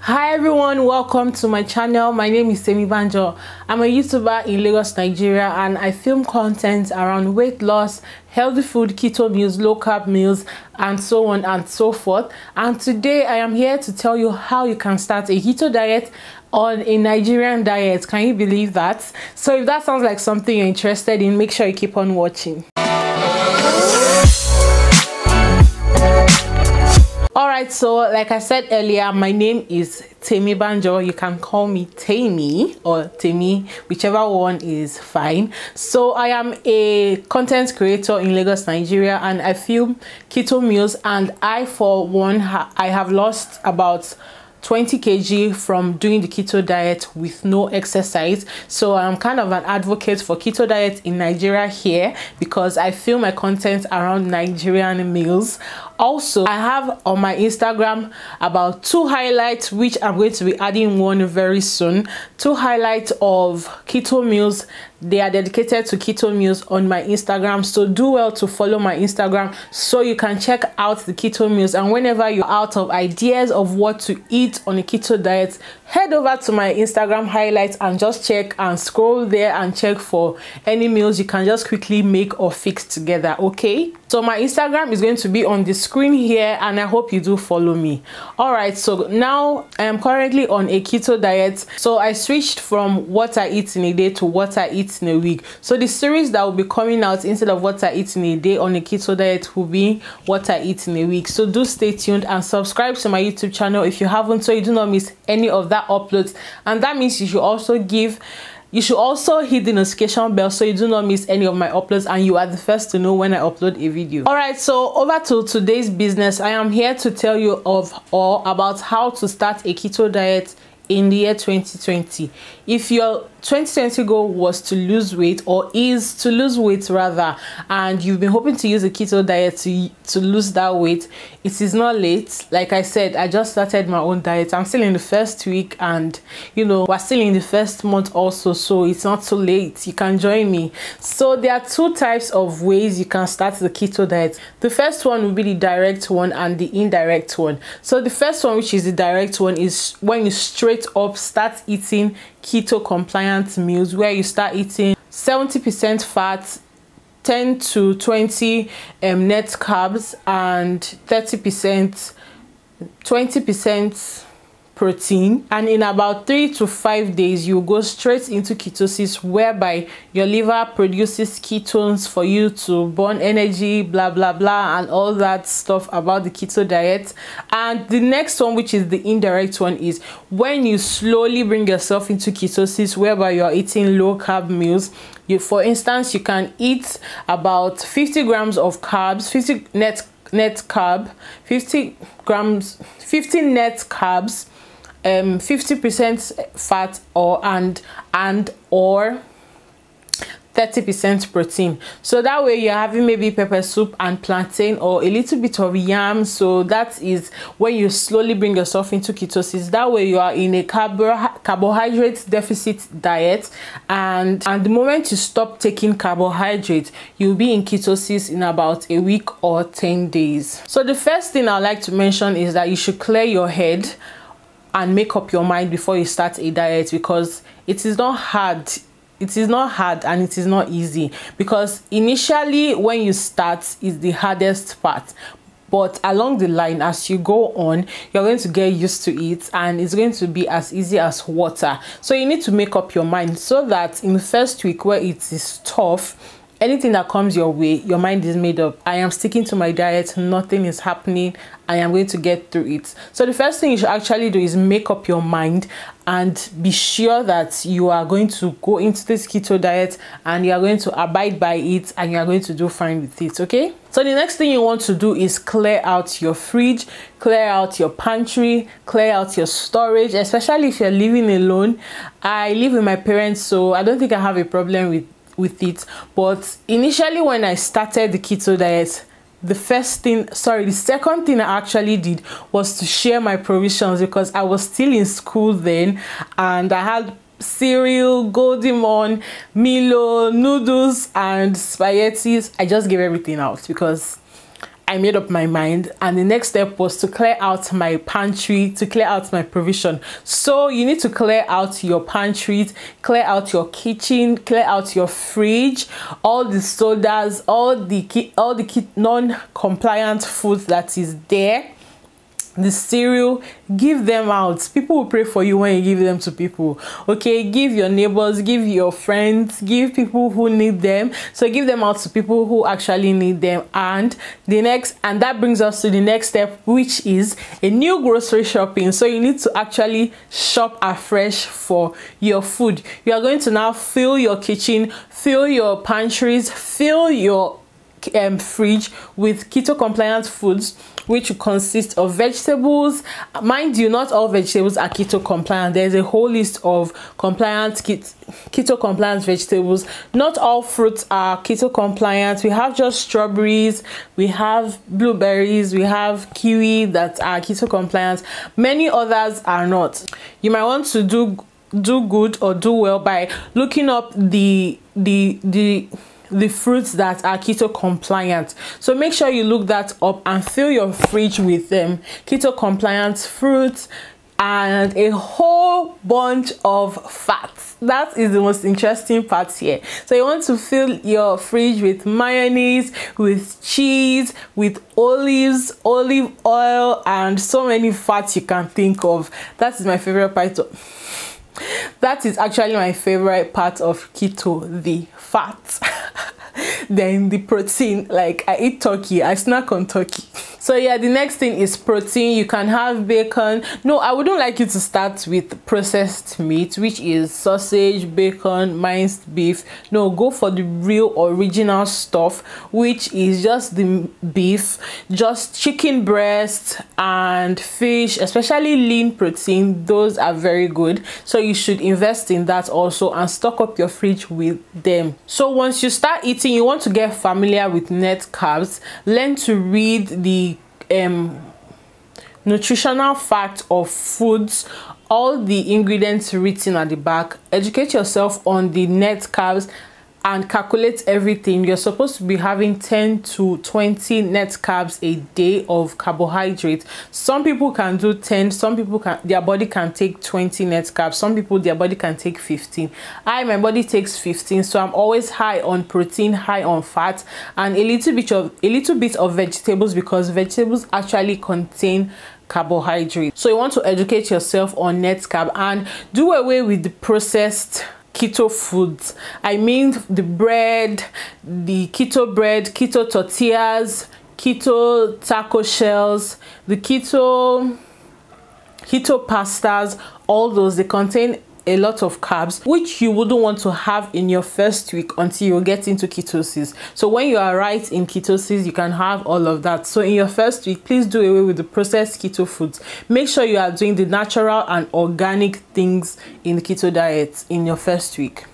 hi everyone welcome to my channel my name is Semi Banjo I'm a youtuber in Lagos Nigeria and I film content around weight loss healthy food keto meals low carb meals and so on and so forth and today I am here to tell you how you can start a keto diet on a Nigerian diet can you believe that so if that sounds like something you're interested in make sure you keep on watching all right so like i said earlier my name is Tammy Banjo you can call me Tammy or Tammy, whichever one is fine so I am a content creator in Lagos Nigeria and I film keto meals and I for one ha I have lost about 20 kg from doing the keto diet with no exercise so i'm kind of an advocate for keto diet in nigeria here because i feel my content around nigerian meals also i have on my instagram about two highlights which i'm going to be adding one very soon two highlights of keto meals they are dedicated to keto meals on my instagram so do well to follow my instagram so you can check out the keto meals and whenever you're out of ideas of what to eat on a keto diet head over to my instagram highlights and just check and scroll there and check for any meals you can just quickly make or fix together okay so my instagram is going to be on the screen here and i hope you do follow me all right so now i am currently on a keto diet so i switched from what i eat in a day to what i eat in a week so the series that will be coming out instead of what i eat in a day on a keto diet will be what i eat in a week so do stay tuned and subscribe to my youtube channel if you haven't so you do not miss any of that uploads and that means you should also give You should also hit the notification bell so you do not miss any of my uploads and you are the first to know when I upload a video. Alright, so over to today's business. I am here to tell you of or about how to start a keto diet in the year 2020. If you're 2020 goal was to lose weight or is to lose weight rather and you've been hoping to use a keto diet to to lose that weight it is not late like i said i just started my own diet i'm still in the first week and you know we're still in the first month also so it's not too late you can join me so there are two types of ways you can start the keto diet the first one will be the direct one and the indirect one so the first one which is the direct one is when you straight up start eating keto compliant meals where you start eating 70% fat 10 to 20 um, net carbs and 30% 20% protein and in about three to five days you go straight into ketosis whereby your liver produces ketones for you to burn energy blah blah blah and all that stuff about the keto diet and the next one which is the indirect one is when you slowly bring yourself into ketosis whereby you're eating low carb meals you for instance you can eat about 50 grams of carbs 50 net net carb 50 grams 50 net carbs um 50% fat or and and or 30% protein so that way you're having maybe pepper soup and plantain or a little bit of yam so that is when you slowly bring yourself into ketosis that way you are in a carb carbohydrate deficit diet and and the moment you stop taking carbohydrates, you'll be in ketosis in about a week or 10 days so the first thing I'd like to mention is that you should clear your head and make up your mind before you start a diet because it is not hard it is not hard and it is not easy because initially when you start is the hardest part but along the line as you go on you're going to get used to it and it's going to be as easy as water so you need to make up your mind so that in the first week where it is tough anything that comes your way your mind is made up i am sticking to my diet nothing is happening i am going to get through it so the first thing you should actually do is make up your mind and be sure that you are going to go into this keto diet and you are going to abide by it and you are going to do fine with it okay so the next thing you want to do is clear out your fridge clear out your pantry clear out your storage especially if you're living alone i live with my parents so i don't think i have a problem with with it but initially when i started the keto diet the first thing sorry the second thing i actually did was to share my provisions because i was still in school then and i had cereal goldimon milo noodles and spaghettis i just gave everything out because I made up my mind, and the next step was to clear out my pantry, to clear out my provision. So, you need to clear out your pantry, clear out your kitchen, clear out your fridge, all the sodas, all the all the non-compliant food that is there the cereal give them out people will pray for you when you give them to people okay give your neighbors give your friends give people who need them so give them out to people who actually need them and the next and that brings us to the next step which is a new grocery shopping so you need to actually shop afresh for your food you are going to now fill your kitchen fill your pantries fill your um, fridge with keto compliant foods which consist of vegetables mind you not all vegetables are keto compliant there's a whole list of compliant keto compliant vegetables not all fruits are keto compliant we have just strawberries we have blueberries we have kiwi that are keto compliant many others are not you might want to do do good or do well by looking up the the the the fruits that are keto compliant so make sure you look that up and fill your fridge with them keto compliant fruits and a whole bunch of fats that is the most interesting part here so you want to fill your fridge with mayonnaise with cheese with olives olive oil and so many fats you can think of that is my favorite part of That is actually my favorite part of keto, the fat. then the protein, like I eat turkey, I snack on turkey. so yeah the next thing is protein you can have bacon no i wouldn't like you to start with processed meat which is sausage bacon minced beef no go for the real original stuff which is just the beef just chicken breast and fish especially lean protein those are very good so you should invest in that also and stock up your fridge with them so once you start eating you want to get familiar with net carbs learn to read the um, nutritional facts of foods all the ingredients written at the back educate yourself on the net carbs and calculate everything you're supposed to be having 10 to 20 net carbs a day of carbohydrate some people can do 10 some people can their body can take 20 net carbs some people their body can take 15 i my body takes 15 so i'm always high on protein high on fat and a little bit of a little bit of vegetables because vegetables actually contain carbohydrate so you want to educate yourself on net carb and do away with the processed keto foods i mean the bread the keto bread keto tortillas keto taco shells the keto keto pastas all those they contain a lot of carbs which you wouldn't want to have in your first week until you get into ketosis so when you are right in ketosis you can have all of that so in your first week please do away with the processed keto foods make sure you are doing the natural and organic things in the keto diet in your first week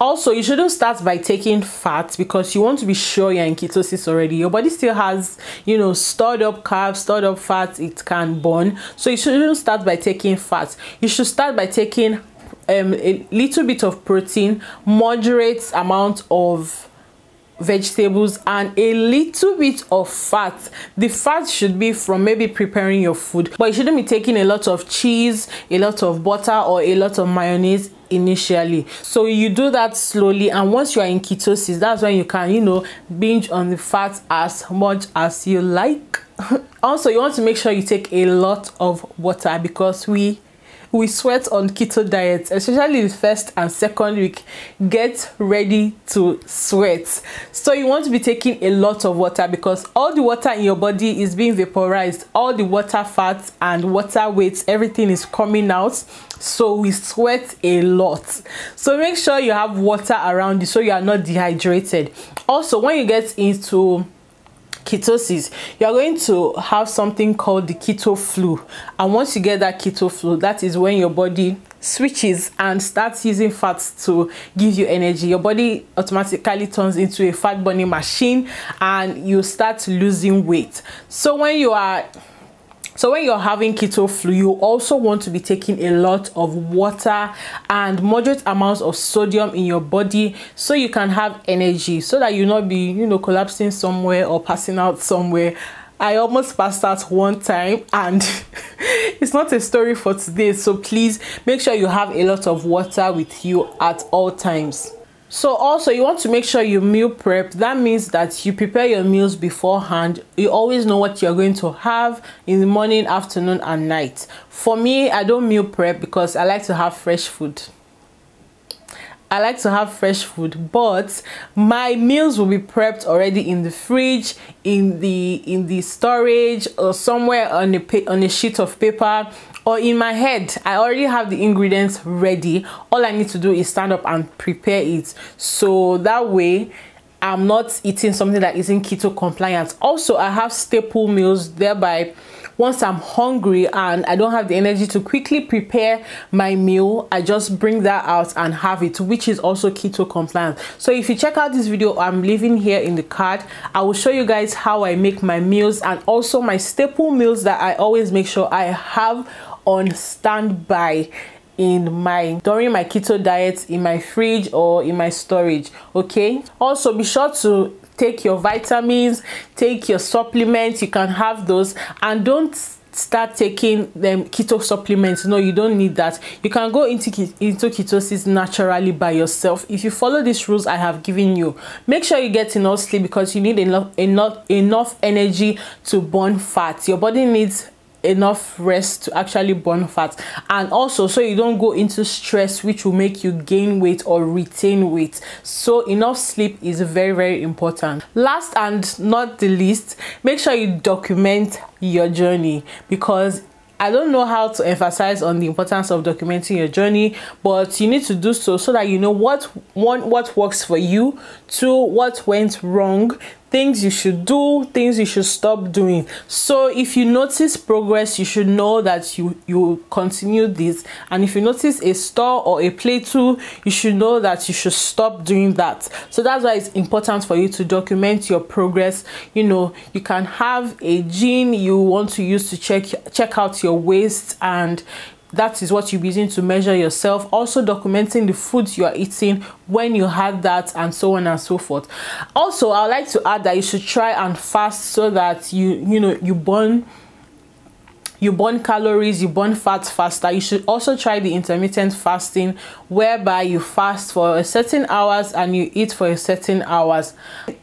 also you shouldn't start by taking fat because you want to be sure you're in ketosis already your body still has you know stored up carbs stored up fat it can burn so you shouldn't start by taking fat you should start by taking um, a little bit of protein moderate amount of vegetables and a little bit of fat the fat should be from maybe preparing your food but you shouldn't be taking a lot of cheese a lot of butter or a lot of mayonnaise initially so you do that slowly and once you are in ketosis that's when you can you know binge on the fat as much as you like also you want to make sure you take a lot of water because we we sweat on keto diet especially the first and second week get ready to sweat so you want to be taking a lot of water because all the water in your body is being vaporized all the water fat and water weight everything is coming out so we sweat a lot so make sure you have water around you so you are not dehydrated also when you get into ketosis you are going to have something called the keto flu and once you get that keto flu that is when your body switches and starts using fats to give you energy your body automatically turns into a fat burning machine and you start losing weight so when you are So when you're having keto flu, you also want to be taking a lot of water and moderate amounts of sodium in your body so you can have energy so that you not be, you know, collapsing somewhere or passing out somewhere. I almost passed out one time and it's not a story for today. So please make sure you have a lot of water with you at all times so also you want to make sure you meal prep that means that you prepare your meals beforehand you always know what you're going to have in the morning afternoon and night for me i don't meal prep because i like to have fresh food I like to have fresh food, but my meals will be prepped already in the fridge, in the in the storage, or somewhere on a on a sheet of paper or in my head. I already have the ingredients ready. All I need to do is stand up and prepare it. So that way I'm not eating something that isn't keto compliant. Also, I have staple meals thereby once i'm hungry and i don't have the energy to quickly prepare my meal i just bring that out and have it which is also keto compliant so if you check out this video i'm leaving here in the card i will show you guys how i make my meals and also my staple meals that i always make sure i have on standby in my during my keto diet in my fridge or in my storage okay also be sure to take your vitamins take your supplements you can have those and don't start taking um, keto supplements no you don't need that you can go into into ketosis naturally by yourself if you follow these rules i have given you make sure you get enough sleep because you need enough enough enough energy to burn fat your body needs enough rest to actually burn fat and also so you don't go into stress which will make you gain weight or retain weight so enough sleep is very very important last and not the least make sure you document your journey because I don't know how to emphasize on the importance of documenting your journey, but you need to do so so that you know what one what works for you, two what went wrong, things you should do things you should stop doing so if you notice progress you should know that you you continue this and if you notice a store or a play tool you should know that you should stop doing that so that's why it's important for you to document your progress you know you can have a gene you want to use to check check out your waist and that is what you're using to measure yourself also documenting the foods you are eating when you had that and so on and so forth also I'd like to add that you should try and fast so that you you know you burn you burn calories, you burn fat faster. You should also try the intermittent fasting whereby you fast for a certain hours and you eat for a certain hours.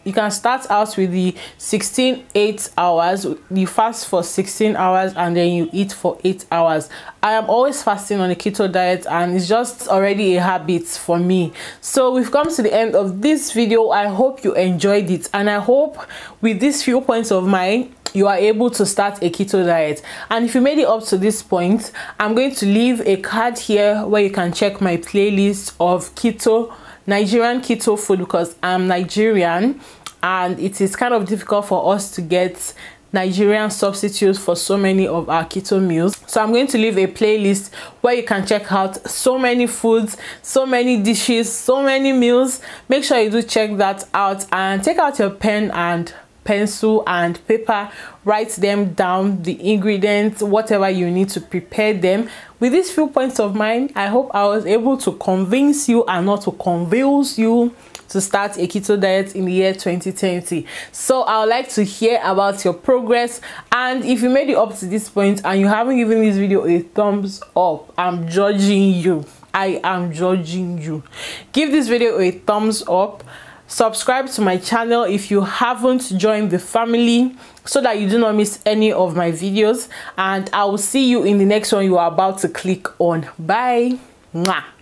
You can start out with the 16 8 hours. You fast for 16 hours and then you eat for 8 hours. I am always fasting on a keto diet and it's just already a habit for me. So we've come to the end of this video. I hope you enjoyed it and I hope with these few points of mine you are able to start a keto diet and if you made it up to this point i'm going to leave a card here where you can check my playlist of keto nigerian keto food because i'm nigerian and it is kind of difficult for us to get Nigerian substitutes for so many of our keto meals. So I'm going to leave a playlist where you can check out so many foods, so many dishes, so many meals. Make sure you do check that out and take out your pen and pencil and paper write them down the ingredients whatever you need to prepare them with these few points of mine i hope i was able to convince you and not to convince you to start a keto diet in the year 2020 so i would like to hear about your progress and if you made it up to this point and you haven't given this video a thumbs up i'm judging you i am judging you give this video a thumbs up subscribe to my channel if you haven't joined the family so that you do not miss any of my videos and i will see you in the next one you are about to click on bye Mwah.